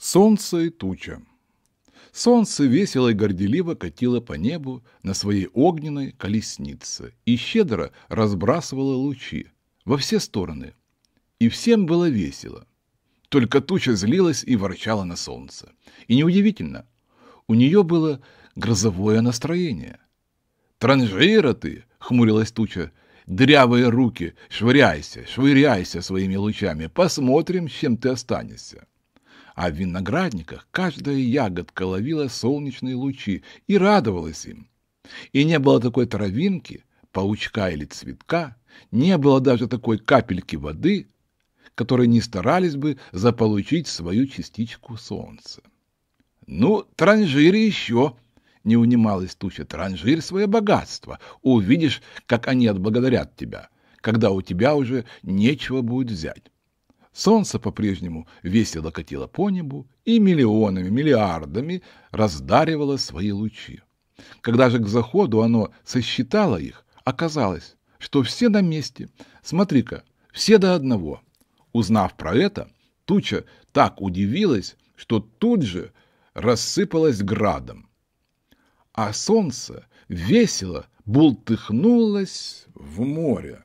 Солнце и туча. Солнце весело и горделиво катило по небу на своей огненной колеснице и щедро разбрасывало лучи во все стороны. И всем было весело. Только туча злилась и ворчала на солнце. И неудивительно, у нее было грозовое настроение. «Транжира ты!» — хмурилась туча. «Дырявые руки! Швыряйся, швыряйся своими лучами! Посмотрим, чем ты останешься!» а в виноградниках каждая ягодка ловила солнечные лучи и радовалась им. И не было такой травинки, паучка или цветка, не было даже такой капельки воды, которые не старались бы заполучить свою частичку солнца. «Ну, транжирь еще!» — не унималась туча. «Транжирь свое богатство. Увидишь, как они отблагодарят тебя, когда у тебя уже нечего будет взять». Солнце по-прежнему весело катило по небу и миллионами, миллиардами раздаривало свои лучи. Когда же к заходу оно сосчитало их, оказалось, что все на месте. Смотри-ка, все до одного. Узнав про это, туча так удивилась, что тут же рассыпалась градом. А солнце весело бултыхнулось в море.